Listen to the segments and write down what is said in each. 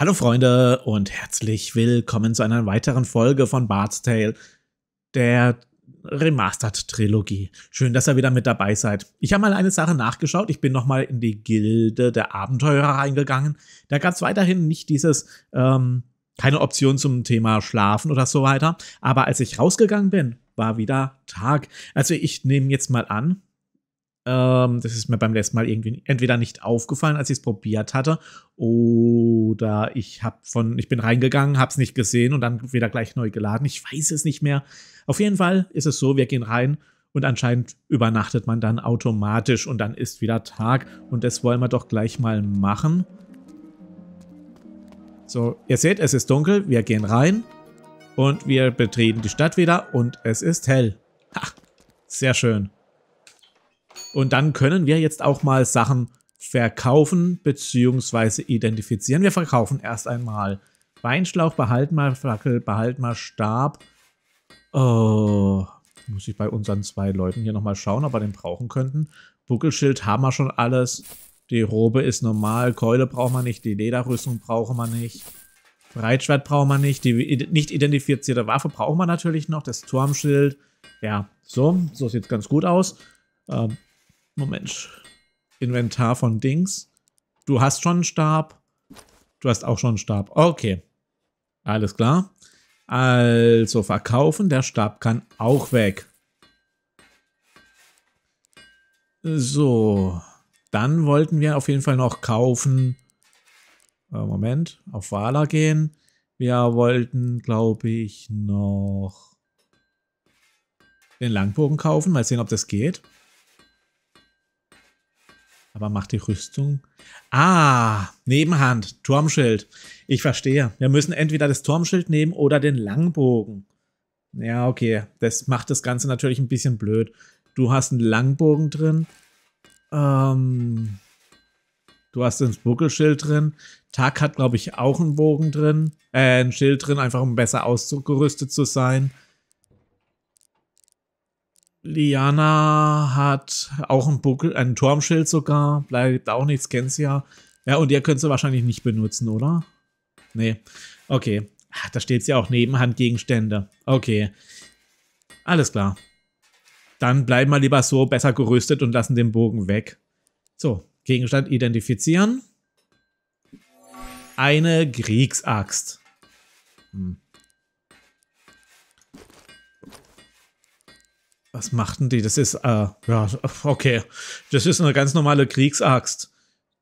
Hallo Freunde und herzlich willkommen zu einer weiteren Folge von Bard's Tale, der Remastered Trilogie. Schön, dass ihr wieder mit dabei seid. Ich habe mal eine Sache nachgeschaut. Ich bin nochmal in die Gilde der Abenteurer reingegangen. Da gab es weiterhin nicht dieses, ähm, keine Option zum Thema Schlafen oder so weiter. Aber als ich rausgegangen bin, war wieder Tag. Also ich nehme jetzt mal an, ähm, das ist mir beim letzten Mal irgendwie entweder nicht aufgefallen, als ich es probiert hatte, oder ich habe von, ich bin reingegangen, habe es nicht gesehen und dann wieder gleich neu geladen. Ich weiß es nicht mehr. Auf jeden Fall ist es so, wir gehen rein und anscheinend übernachtet man dann automatisch und dann ist wieder Tag und das wollen wir doch gleich mal machen. So, ihr seht, es ist dunkel, wir gehen rein und wir betreten die Stadt wieder und es ist hell. Ha, sehr schön. Und dann können wir jetzt auch mal Sachen verkaufen bzw. identifizieren. Wir verkaufen erst einmal Weinschlauch, behalten mal Fackel, behalten mal Stab. Oh, muss ich bei unseren zwei Leuten hier nochmal schauen, ob wir den brauchen könnten. Buckelschild haben wir schon alles. Die Robe ist normal, Keule braucht man nicht, die Lederrüstung braucht man nicht. Breitschwert braucht man nicht, die nicht identifizierte Waffe braucht man natürlich noch, das Turmschild. Ja, so, so sieht es ganz gut aus. Ähm, Moment. Inventar von Dings. Du hast schon einen Stab. Du hast auch schon einen Stab. Okay. Alles klar. Also verkaufen. Der Stab kann auch weg. So. Dann wollten wir auf jeden Fall noch kaufen. Äh, Moment. Auf Wala gehen. Wir wollten, glaube ich, noch den Langbogen kaufen. Mal sehen, ob das geht. Aber macht die Rüstung. Ah, Nebenhand, Turmschild. Ich verstehe. Wir müssen entweder das Turmschild nehmen oder den Langbogen. Ja, okay. Das macht das Ganze natürlich ein bisschen blöd. Du hast einen Langbogen drin. Ähm, du hast ein Buckelschild drin. Tag hat, glaube ich, auch einen Bogen drin. Äh, ein Schild drin, einfach um besser ausgerüstet zu sein. Liana hat auch einen Buckel, einen Turmschild sogar. Bleibt auch nichts, kennt sie ja. Ja, und ihr könnt sie wahrscheinlich nicht benutzen, oder? Nee. Okay. Ach, da steht's ja auch neben Handgegenstände. Okay. Alles klar. Dann bleiben wir lieber so besser gerüstet und lassen den Bogen weg. So, Gegenstand identifizieren. Eine Kriegsaxt. Hm. Was machten die? Das ist, äh, ja, okay. Das ist eine ganz normale Kriegsaxt.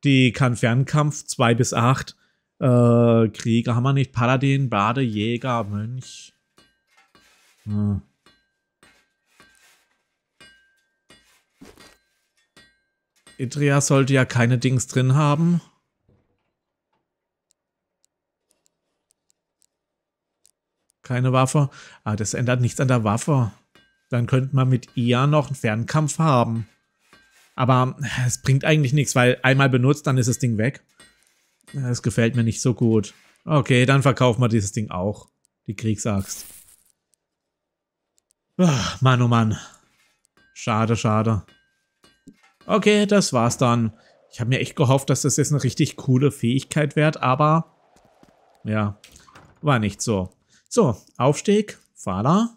Die kann Fernkampf 2 bis 8. Äh, Krieger haben wir nicht. Paladin, Bade, Jäger, Mönch. Hm. Idria sollte ja keine Dings drin haben. Keine Waffe. Ah, das ändert nichts an der Waffe. Dann könnte man mit ihr noch einen Fernkampf haben. Aber es bringt eigentlich nichts, weil einmal benutzt, dann ist das Ding weg. Das gefällt mir nicht so gut. Okay, dann verkaufen wir dieses Ding auch. Die Kriegsaxt. Ach, Mann, oh Mann. Schade, schade. Okay, das war's dann. Ich habe mir echt gehofft, dass das jetzt eine richtig coole Fähigkeit wird, aber ja, war nicht so. So, Aufstieg, Fahrer.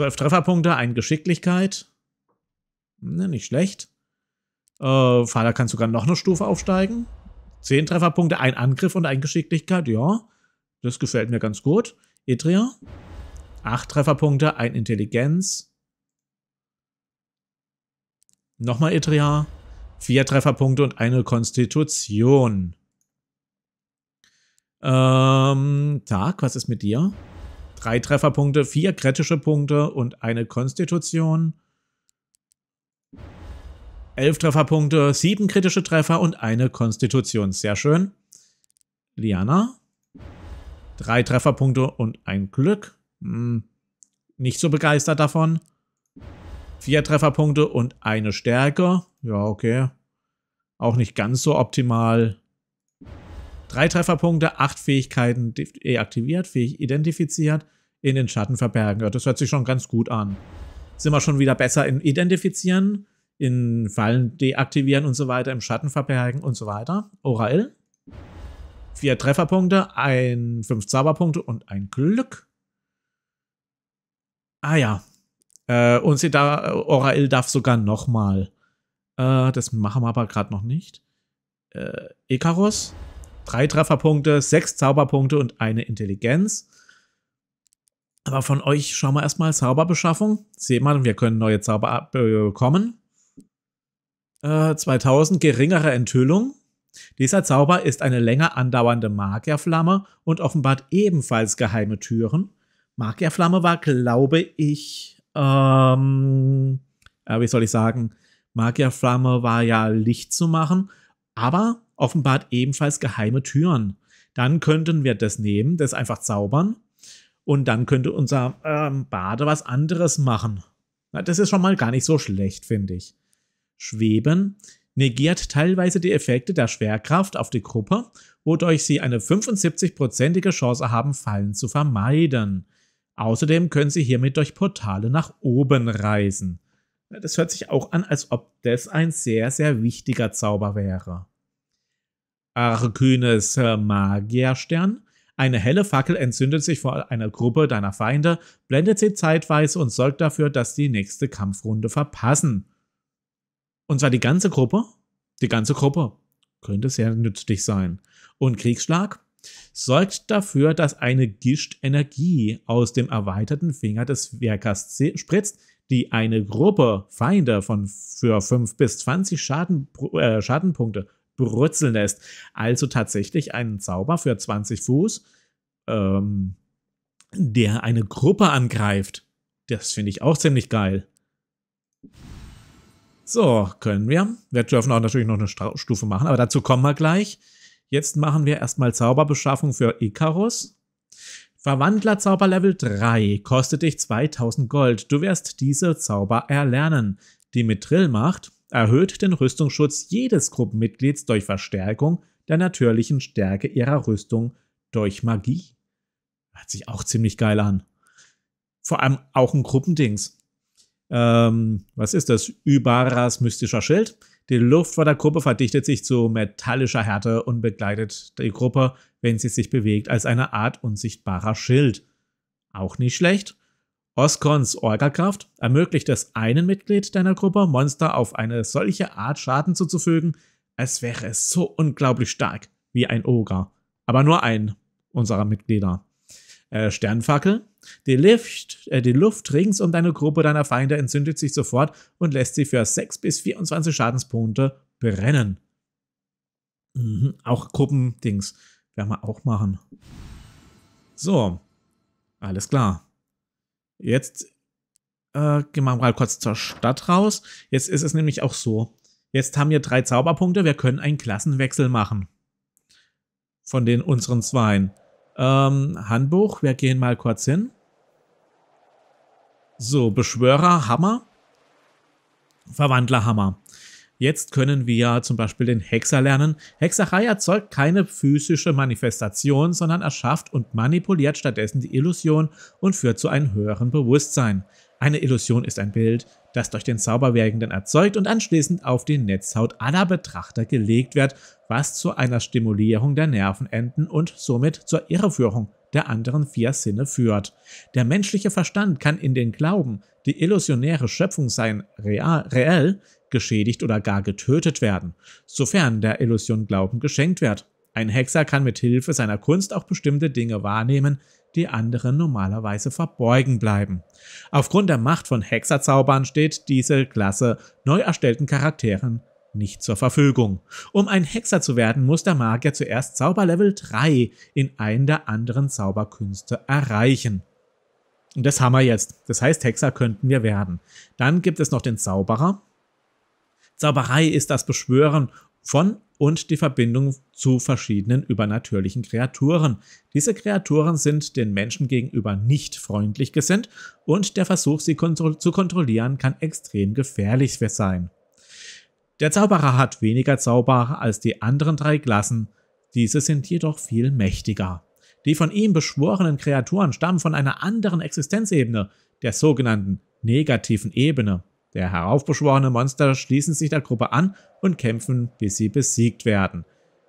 12 Trefferpunkte, 1 Geschicklichkeit. Ne, nicht schlecht. Äh, Fahrer kann sogar noch eine Stufe aufsteigen. 10 Trefferpunkte, 1 Angriff und 1 Geschicklichkeit, ja. Das gefällt mir ganz gut. Etria. 8 Trefferpunkte, 1 Intelligenz. Nochmal Etria. 4 Trefferpunkte und eine Konstitution. Ähm, Tag, was ist mit dir? drei Trefferpunkte, vier kritische Punkte und eine Konstitution. Elf Trefferpunkte, sieben kritische Treffer und eine Konstitution. Sehr schön. Liana. Drei Trefferpunkte und ein Glück. Hm, nicht so begeistert davon. Vier Trefferpunkte und eine Stärke. Ja, okay. Auch nicht ganz so optimal. Drei Trefferpunkte, acht Fähigkeiten deaktiviert, fähig identifiziert, in den Schatten verbergen. Ja, das hört sich schon ganz gut an. Sind wir schon wieder besser in Identifizieren, in Fallen deaktivieren und so weiter, im Schatten verbergen und so weiter. Orael. Vier Trefferpunkte, ein, fünf Zauberpunkte und ein Glück. Ah ja. Äh, und sie da, Orael darf sogar nochmal. Äh, das machen wir aber gerade noch nicht. Äh, Ekaros drei Trefferpunkte, sechs Zauberpunkte und eine Intelligenz. Aber von euch schauen wir erstmal Zauberbeschaffung. Seht mal, wir können neue Zauber bekommen. Äh, 2000, geringere Enthüllung. Dieser Zauber ist eine länger andauernde Magierflamme und offenbart ebenfalls geheime Türen. Magierflamme war, glaube ich, ähm, äh, wie soll ich sagen, Magierflamme war ja Licht zu machen, aber offenbart ebenfalls geheime Türen. Dann könnten wir das nehmen, das einfach zaubern und dann könnte unser ähm, Bade was anderes machen. Na, das ist schon mal gar nicht so schlecht, finde ich. Schweben negiert teilweise die Effekte der Schwerkraft auf die Gruppe, wodurch sie eine 75-prozentige Chance haben, Fallen zu vermeiden. Außerdem können sie hiermit durch Portale nach oben reisen. Das hört sich auch an, als ob das ein sehr, sehr wichtiger Zauber wäre. Argynes Magierstern. Eine helle Fackel entzündet sich vor einer Gruppe deiner Feinde, blendet sie zeitweise und sorgt dafür, dass die nächste Kampfrunde verpassen. Und zwar die ganze Gruppe? Die ganze Gruppe. Könnte sehr nützlich sein. Und Kriegsschlag? Sorgt dafür, dass eine Gischt Energie aus dem erweiterten Finger des Werkers spritzt, die eine Gruppe Feinde von für 5 bis 20 Schaden, äh, Schadenpunkte brutzeln lässt. Also tatsächlich einen Zauber für 20 Fuß, ähm, der eine Gruppe angreift. Das finde ich auch ziemlich geil. So, können wir. Wir dürfen auch natürlich noch eine Stufe machen, aber dazu kommen wir gleich. Jetzt machen wir erstmal Zauberbeschaffung für Icarus. Verwandlerzauber Level 3 kostet dich 2000 Gold. Du wirst diese Zauber erlernen. Die mit Drill macht erhöht den Rüstungsschutz jedes Gruppenmitglieds durch Verstärkung der natürlichen Stärke ihrer Rüstung durch Magie. Hört sich auch ziemlich geil an. Vor allem auch ein Gruppendings. Ähm, was ist das? Übaras mystischer Schild. Die Luft vor der Gruppe verdichtet sich zu metallischer Härte und begleitet die Gruppe, wenn sie sich bewegt, als eine Art unsichtbarer Schild. Auch nicht schlecht. Oscons Orgakraft ermöglicht es einem Mitglied deiner Gruppe, Monster auf eine solche Art Schaden zuzufügen, als wäre es so unglaublich stark wie ein Ogre. Aber nur ein unserer Mitglieder. Äh, Sternfackel. Die, Lift, äh, die Luft rings um deine Gruppe deiner Feinde entzündet sich sofort und lässt sie für 6 bis 24 Schadenspunkte brennen. Mhm, auch Gruppendings. Werden wir auch machen. So. Alles klar. Jetzt äh, gehen wir mal kurz zur Stadt raus. Jetzt ist es nämlich auch so. Jetzt haben wir drei Zauberpunkte. Wir können einen Klassenwechsel machen. Von den unseren Zweien. Ähm, Handbuch. Wir gehen mal kurz hin. So, Beschwörer, Hammer. Verwandler, Hammer. Jetzt können wir zum Beispiel den Hexer lernen. Hexerei erzeugt keine physische Manifestation, sondern erschafft und manipuliert stattdessen die Illusion und führt zu einem höheren Bewusstsein. Eine Illusion ist ein Bild, das durch den Zauberwirkenden erzeugt und anschließend auf die Netzhaut aller Betrachter gelegt wird, was zu einer Stimulierung der Nervenenden und somit zur Irreführung der anderen vier Sinne führt. Der menschliche Verstand kann in den Glauben, die illusionäre Schöpfung sei real, reell, geschädigt oder gar getötet werden, sofern der Illusion Glauben geschenkt wird. Ein Hexer kann mit Hilfe seiner Kunst auch bestimmte Dinge wahrnehmen, die anderen normalerweise verborgen bleiben. Aufgrund der Macht von Hexerzaubern steht diese Klasse neu erstellten Charakteren nicht zur Verfügung. Um ein Hexer zu werden, muss der Magier zuerst Zauberlevel 3 in einen der anderen Zauberkünste erreichen. Und das haben wir jetzt. Das heißt, Hexer könnten wir werden. Dann gibt es noch den Zauberer, Zauberei ist das Beschwören von und die Verbindung zu verschiedenen übernatürlichen Kreaturen. Diese Kreaturen sind den Menschen gegenüber nicht freundlich gesinnt und der Versuch, sie kontro zu kontrollieren, kann extrem gefährlich sein. Der Zauberer hat weniger Zauberer als die anderen drei Klassen, diese sind jedoch viel mächtiger. Die von ihm beschworenen Kreaturen stammen von einer anderen Existenzebene, der sogenannten negativen Ebene. Der heraufbeschworene Monster schließen sich der Gruppe an und kämpfen, bis sie besiegt werden.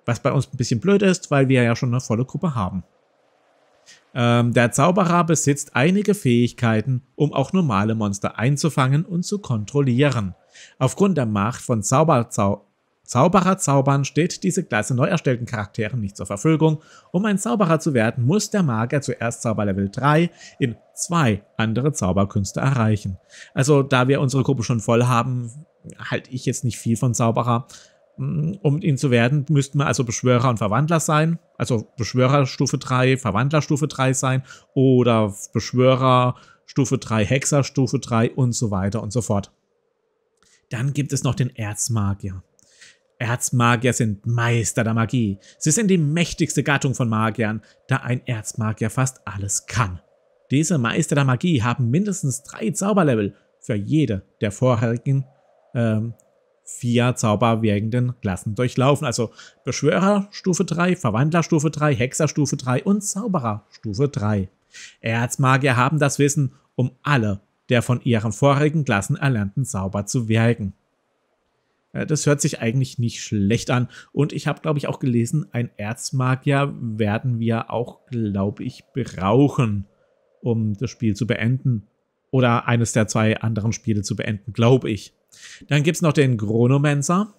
Was bei uns ein bisschen blöd ist, weil wir ja schon eine volle Gruppe haben. Ähm, der Zauberer besitzt einige Fähigkeiten, um auch normale Monster einzufangen und zu kontrollieren. Aufgrund der Macht von Zauberzau Zaubererzaubern steht diese Klasse neu erstellten Charakteren nicht zur Verfügung. Um ein Zauberer zu werden, muss der Magier zuerst Zauberlevel 3 in zwei andere Zauberkünste erreichen. Also da wir unsere Gruppe schon voll haben, halte ich jetzt nicht viel von Zauberer. Mm, um ihn zu werden, müssten wir also Beschwörer und Verwandler sein. Also Beschwörer Stufe 3, Verwandler Stufe 3 sein oder Beschwörer Stufe 3, Hexer Stufe 3 und so weiter und so fort. Dann gibt es noch den Erzmagier. Erzmagier sind Meister der Magie. Sie sind die mächtigste Gattung von Magiern, da ein Erzmagier fast alles kann. Diese Meister der Magie haben mindestens drei Zauberlevel für jede der vorherigen ähm, vier zauberwirkenden Klassen durchlaufen. Also Beschwörer Stufe 3, Verwandler Stufe 3, Hexer Stufe 3 und Zauberer Stufe 3. Erzmagier haben das Wissen, um alle der von ihren vorherigen Klassen erlernten Zauber zu wirken. Äh, das hört sich eigentlich nicht schlecht an. Und ich habe, glaube ich, auch gelesen, ein Erzmagier werden wir auch, glaube ich, brauchen um das Spiel zu beenden oder eines der zwei anderen Spiele zu beenden, glaube ich. Dann gibt es noch den Chronomancer.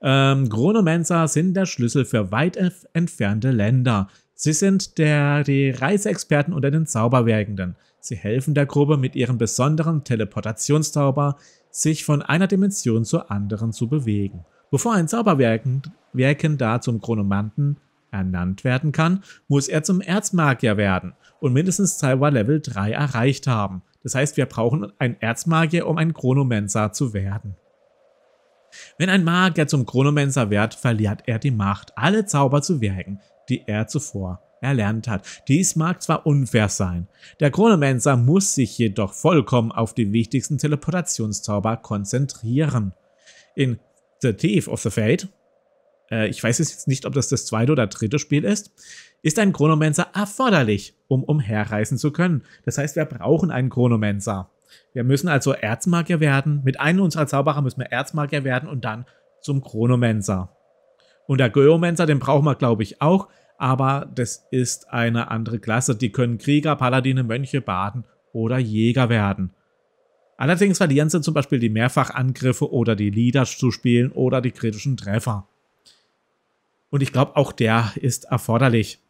Ähm, Chronomancer sind der Schlüssel für weit entfernte Länder. Sie sind der, die Reiseexperten unter den Zauberwerkenden. Sie helfen der Gruppe mit ihrem besonderen Teleportationszauber, sich von einer Dimension zur anderen zu bewegen. Bevor ein Zauberwerkender zum Chronomanten ernannt werden kann, muss er zum Erzmagier werden und mindestens Cyber Level 3 erreicht haben. Das heißt, wir brauchen einen Erzmagier, um ein Chronomancer zu werden. Wenn ein Magier zum Chronomancer wird, verliert er die Macht, alle Zauber zu wirken, die er zuvor erlernt hat. Dies mag zwar unfair sein, der Chronomancer muss sich jedoch vollkommen auf die wichtigsten Teleportationszauber konzentrieren. In The Thief of the Fate äh, ich weiß jetzt nicht, ob das das zweite oder dritte Spiel ist, ist ein Chronomancer erforderlich, um umherreisen zu können. Das heißt, wir brauchen einen Chronomancer. Wir müssen also Erzmagier werden. Mit einem unserer Zauberer müssen wir Erzmagier werden und dann zum Chronomancer. Und der Geomancer, den brauchen wir, glaube ich, auch. Aber das ist eine andere Klasse. Die können Krieger, Paladine, Mönche, Baden oder Jäger werden. Allerdings verlieren sie zum Beispiel die Mehrfachangriffe oder die Leader zu spielen oder die kritischen Treffer. Und ich glaube, auch der ist erforderlich.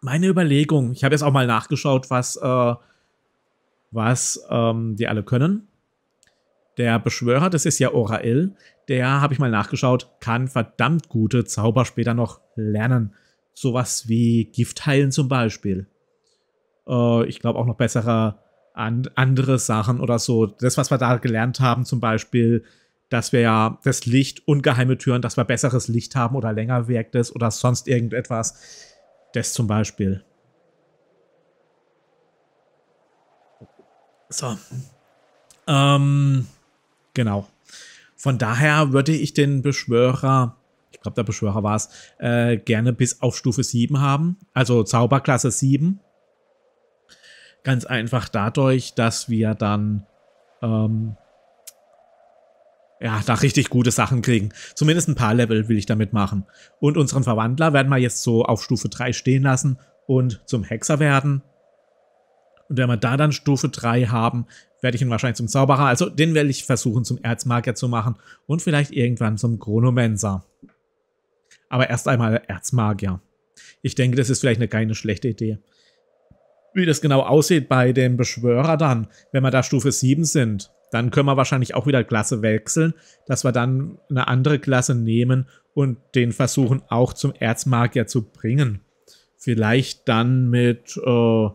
Meine Überlegung, ich habe jetzt auch mal nachgeschaut, was, äh, was ähm, die alle können. Der Beschwörer, das ist ja Orael, der, habe ich mal nachgeschaut, kann verdammt gute Zauber später noch lernen. Sowas wie Gift heilen zum Beispiel. Äh, ich glaube auch noch bessere an, andere Sachen oder so. Das, was wir da gelernt haben, zum Beispiel dass wir ja das Licht und geheime Türen, dass wir besseres Licht haben oder länger wirkt es oder sonst irgendetwas. Das zum Beispiel. So. Ähm, genau. Von daher würde ich den Beschwörer, ich glaube, der Beschwörer war es, äh, gerne bis auf Stufe 7 haben. Also Zauberklasse 7. Ganz einfach dadurch, dass wir dann ähm, ja, da richtig gute Sachen kriegen. Zumindest ein paar Level will ich damit machen. Und unseren Verwandler werden wir jetzt so auf Stufe 3 stehen lassen und zum Hexer werden. Und wenn wir da dann Stufe 3 haben, werde ich ihn wahrscheinlich zum Zauberer, also den werde ich versuchen zum Erzmagier zu machen und vielleicht irgendwann zum Chronomenser. Aber erst einmal Erzmagier. Ich denke, das ist vielleicht eine keine schlechte Idee. Wie das genau aussieht bei dem Beschwörer dann, wenn wir da Stufe 7 sind, dann können wir wahrscheinlich auch wieder Klasse wechseln, dass wir dann eine andere Klasse nehmen und den versuchen auch zum Erzmagier zu bringen. Vielleicht dann mit, äh,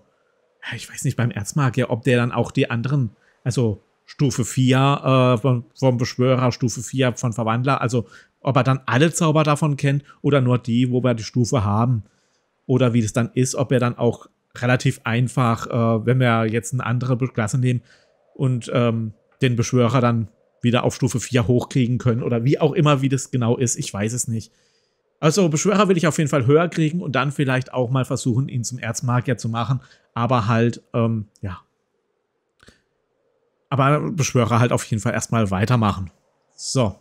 ich weiß nicht, beim Erzmagier, ob der dann auch die anderen, also Stufe 4 äh, vom, vom, Beschwörer, Stufe 4 von Verwandler, also ob er dann alle Zauber davon kennt oder nur die, wo wir die Stufe haben. Oder wie das dann ist, ob er dann auch relativ einfach, äh, wenn wir jetzt eine andere Klasse nehmen und ähm, den Beschwörer dann wieder auf Stufe 4 hochkriegen können oder wie auch immer, wie das genau ist, ich weiß es nicht. Also Beschwörer will ich auf jeden Fall höher kriegen und dann vielleicht auch mal versuchen, ihn zum Erzmagier zu machen, aber halt, ähm, ja. Aber Beschwörer halt auf jeden Fall erstmal weitermachen. So.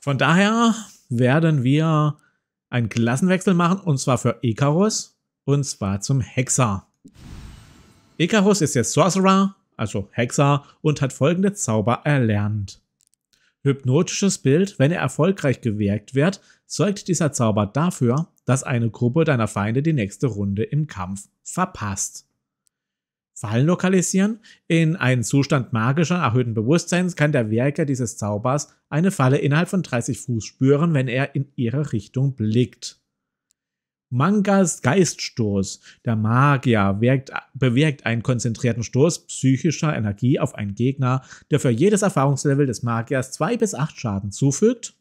Von daher werden wir einen Klassenwechsel machen und zwar für Icarus. Und zwar zum Hexer. Icarus ist jetzt Sorcerer, also Hexer, und hat folgende Zauber erlernt. Hypnotisches Bild, wenn er erfolgreich gewirkt wird, sorgt dieser Zauber dafür, dass eine Gruppe deiner Feinde die nächste Runde im Kampf verpasst. Fallen lokalisieren. In einem Zustand magischer, erhöhten Bewusstseins kann der Werker dieses Zaubers eine Falle innerhalb von 30 Fuß spüren, wenn er in ihre Richtung blickt. Mangas Geiststoß. Der Magier wirkt, bewirkt einen konzentrierten Stoß psychischer Energie auf einen Gegner, der für jedes Erfahrungslevel des Magiers 2 bis 8 Schaden zufügt.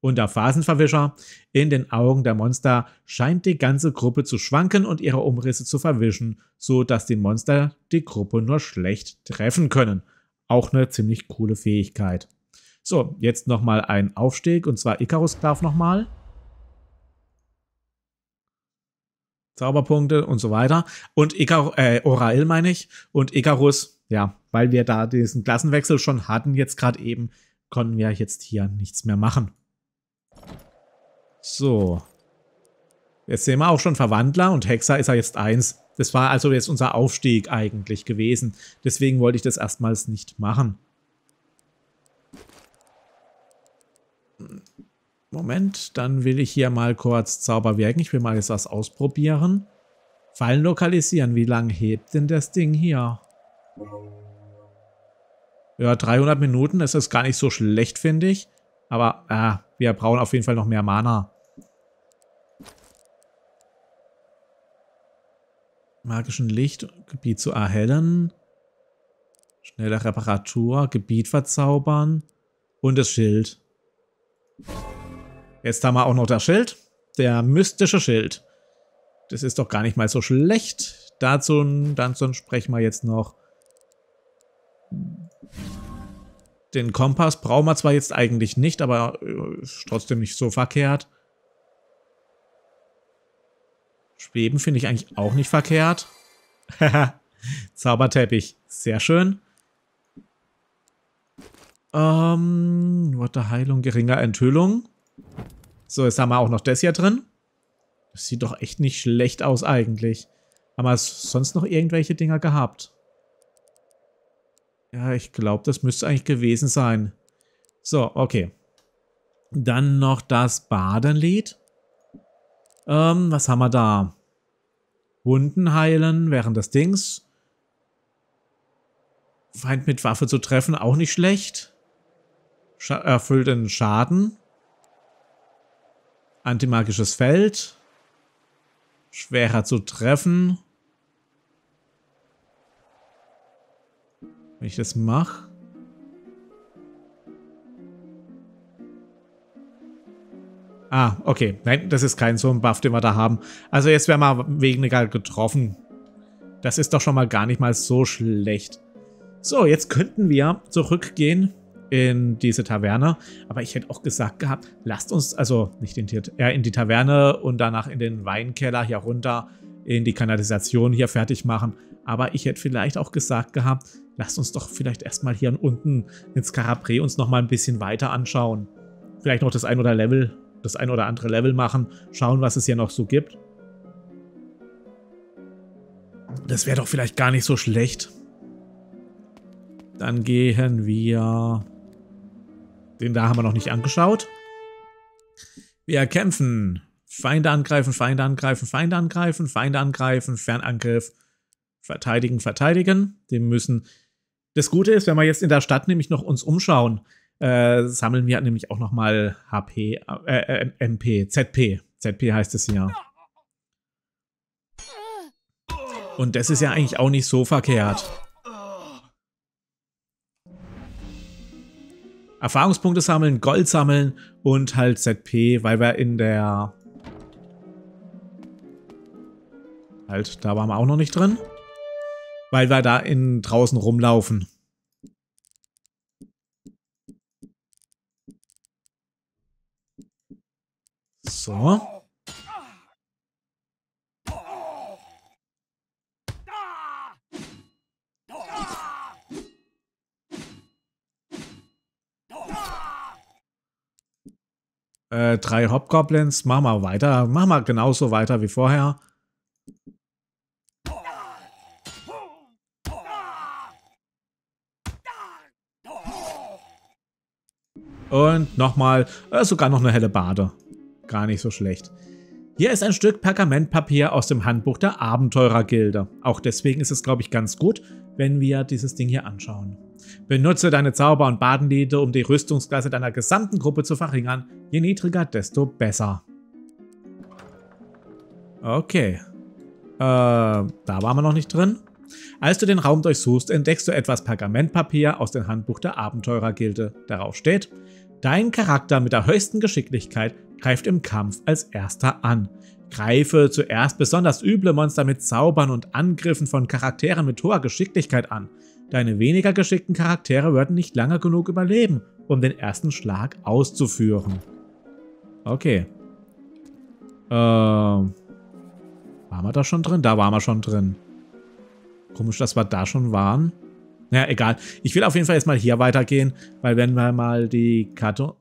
Und der Phasenverwischer. In den Augen der Monster scheint die ganze Gruppe zu schwanken und ihre Umrisse zu verwischen, sodass die Monster die Gruppe nur schlecht treffen können. Auch eine ziemlich coole Fähigkeit. So, jetzt nochmal ein Aufstieg und zwar Icarus darf nochmal. mal. Zauberpunkte und so weiter. Und Icarus, äh, Orail meine ich. Und Icarus, ja, weil wir da diesen Klassenwechsel schon hatten, jetzt gerade eben, konnten wir jetzt hier nichts mehr machen. So. Jetzt sehen wir auch schon Verwandler und Hexer ist er jetzt eins. Das war also jetzt unser Aufstieg eigentlich gewesen. Deswegen wollte ich das erstmals nicht machen. Moment, dann will ich hier mal kurz Zauber wirken. Ich will mal jetzt was ausprobieren. Fallen lokalisieren. Wie lange hebt denn das Ding hier? Ja, 300 Minuten. Das ist gar nicht so schlecht, finde ich. Aber ah, wir brauchen auf jeden Fall noch mehr Mana. Magischen Licht, Gebiet zu erhellen. Schnelle Reparatur, Gebiet verzaubern. Und das Schild. Jetzt haben wir auch noch das Schild. Der mystische Schild. Das ist doch gar nicht mal so schlecht. Dazu dann sprechen wir jetzt noch. Den Kompass brauchen wir zwar jetzt eigentlich nicht, aber äh, ist trotzdem nicht so verkehrt. Schweben finde ich eigentlich auch nicht verkehrt. Haha, Zauberteppich. Sehr schön. Ähm, um, Heilung, geringer Enthüllung. So, jetzt haben wir auch noch das hier drin. Das sieht doch echt nicht schlecht aus eigentlich. Haben wir sonst noch irgendwelche Dinger gehabt? Ja, ich glaube, das müsste eigentlich gewesen sein. So, okay. Dann noch das Badenlied. Ähm, was haben wir da? Wunden heilen während des Dings. Feind mit Waffe zu treffen, auch nicht schlecht. Scha erfüllt einen Schaden. Antimagisches Feld. Schwerer zu treffen. Wenn ich das mache. Ah, okay. Nein, das ist kein so ein Buff, den wir da haben. Also jetzt wäre mal wegen egal getroffen. Das ist doch schon mal gar nicht mal so schlecht. So, jetzt könnten wir zurückgehen in diese Taverne. Aber ich hätte auch gesagt gehabt, lasst uns, also nicht in die, äh, in die Taverne und danach in den Weinkeller hier runter, in die Kanalisation hier fertig machen. Aber ich hätte vielleicht auch gesagt gehabt, lasst uns doch vielleicht erstmal hier unten ins Carabre uns nochmal ein bisschen weiter anschauen. Vielleicht noch das ein oder Level, das ein oder andere Level machen, schauen, was es hier noch so gibt. Das wäre doch vielleicht gar nicht so schlecht. Dann gehen wir den da haben wir noch nicht angeschaut. Wir kämpfen. Feinde angreifen, Feinde angreifen, Feinde angreifen, Feinde angreifen, Fernangriff, verteidigen, verteidigen. Dem müssen. Das Gute ist, wenn wir jetzt in der Stadt nämlich noch uns umschauen, äh, sammeln wir nämlich auch nochmal HP, äh, MP, ZP. ZP heißt es hier. Und das ist ja eigentlich auch nicht so verkehrt. Erfahrungspunkte sammeln, Gold sammeln und halt ZP, weil wir in der... Halt, da waren wir auch noch nicht drin. Weil wir da in draußen rumlaufen. So. Äh, drei Hobgoblins. Mach mal weiter. Mach mal genauso weiter wie vorher. Und nochmal, äh, sogar noch eine helle Bade. Gar nicht so schlecht. Hier ist ein Stück Pergamentpapier aus dem Handbuch der Abenteurergilde. Auch deswegen ist es, glaube ich, ganz gut, wenn wir dieses Ding hier anschauen. Benutze deine Zauber und Badenlieder, um die Rüstungsklasse deiner gesamten Gruppe zu verringern. Je niedriger, desto besser. Okay. Äh, da waren wir noch nicht drin. Als du den Raum durchsuchst, entdeckst du etwas Pergamentpapier aus dem Handbuch der Abenteurergilde. Darauf steht, dein Charakter mit der höchsten Geschicklichkeit greift im Kampf als erster an. Greife zuerst besonders üble Monster mit Zaubern und Angriffen von Charakteren mit hoher Geschicklichkeit an. Deine weniger geschickten Charaktere würden nicht lange genug überleben, um den ersten Schlag auszuführen. Okay. Ähm. Waren wir da schon drin? Da waren wir schon drin. Komisch, dass wir da schon waren. Naja, egal. Ich will auf jeden Fall jetzt mal hier weitergehen, weil wenn wir mal die Karte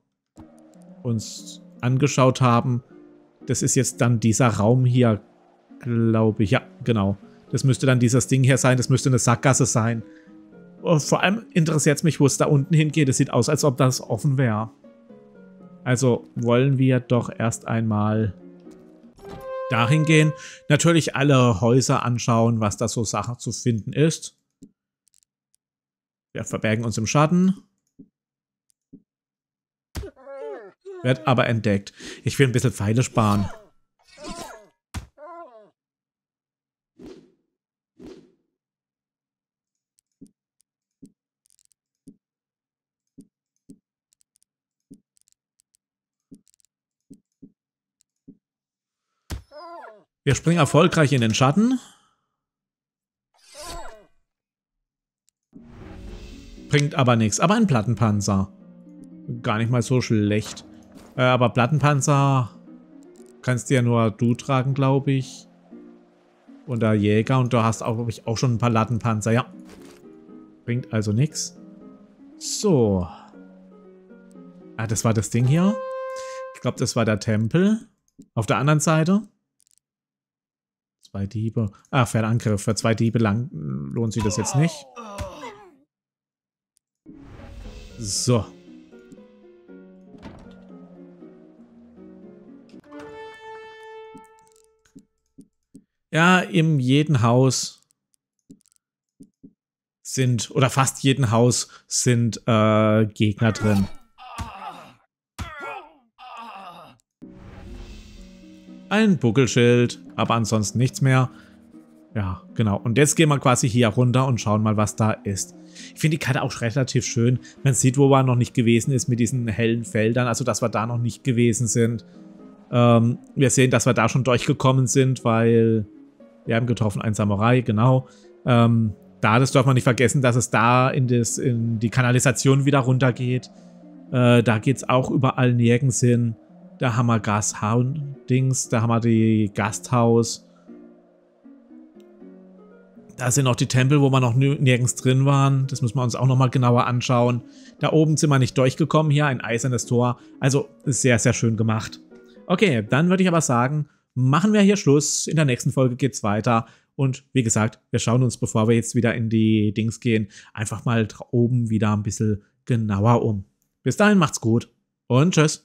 uns angeschaut haben, das ist jetzt dann dieser Raum hier, glaube ich. Ja, genau. Das müsste dann dieses Ding hier sein. Das müsste eine Sackgasse sein. Oh, vor allem interessiert es mich, wo es da unten hingeht. Es sieht aus, als ob das offen wäre. Also wollen wir doch erst einmal dahin gehen. Natürlich alle Häuser anschauen, was da so Sachen zu finden ist. Wir verbergen uns im Schatten. Wird aber entdeckt. Ich will ein bisschen Pfeile sparen. Wir springen erfolgreich in den Schatten. Bringt aber nichts. Aber ein Plattenpanzer. Gar nicht mal so schlecht. Äh, aber Plattenpanzer kannst du ja nur du tragen, glaube ich. Und der Jäger. Und du hast, auch, glaube ich, auch schon ein paar Plattenpanzer. Ja. Bringt also nichts. So. Ah, das war das Ding hier. Ich glaube, das war der Tempel. Auf der anderen Seite zwei Diebe. Ah, für einen Angriff. Für zwei Diebe lang lohnt sich das jetzt nicht. So. Ja, in jedem Haus sind, oder fast jeden Haus sind äh, Gegner drin. ein Buckelschild, aber ansonsten nichts mehr. Ja, genau. Und jetzt gehen wir quasi hier runter und schauen mal, was da ist. Ich finde die Karte auch relativ schön. Man sieht, wo man noch nicht gewesen ist mit diesen hellen Feldern. Also, dass wir da noch nicht gewesen sind. Ähm, wir sehen, dass wir da schon durchgekommen sind, weil wir haben getroffen einen Samurai, genau. Ähm, da, das darf man nicht vergessen, dass es da in, das, in die Kanalisation wieder runtergeht. Äh, da geht es auch überall nirgends hin. Da haben wir Gasthaus-Dings, da haben wir die Gasthaus. Da sind noch die Tempel, wo wir noch nirgends drin waren. Das müssen wir uns auch nochmal genauer anschauen. Da oben sind wir nicht durchgekommen. Hier ein eisernes Tor. Also sehr, sehr schön gemacht. Okay, dann würde ich aber sagen, machen wir hier Schluss. In der nächsten Folge geht's weiter. Und wie gesagt, wir schauen uns, bevor wir jetzt wieder in die Dings gehen, einfach mal oben wieder ein bisschen genauer um. Bis dahin macht's gut und tschüss.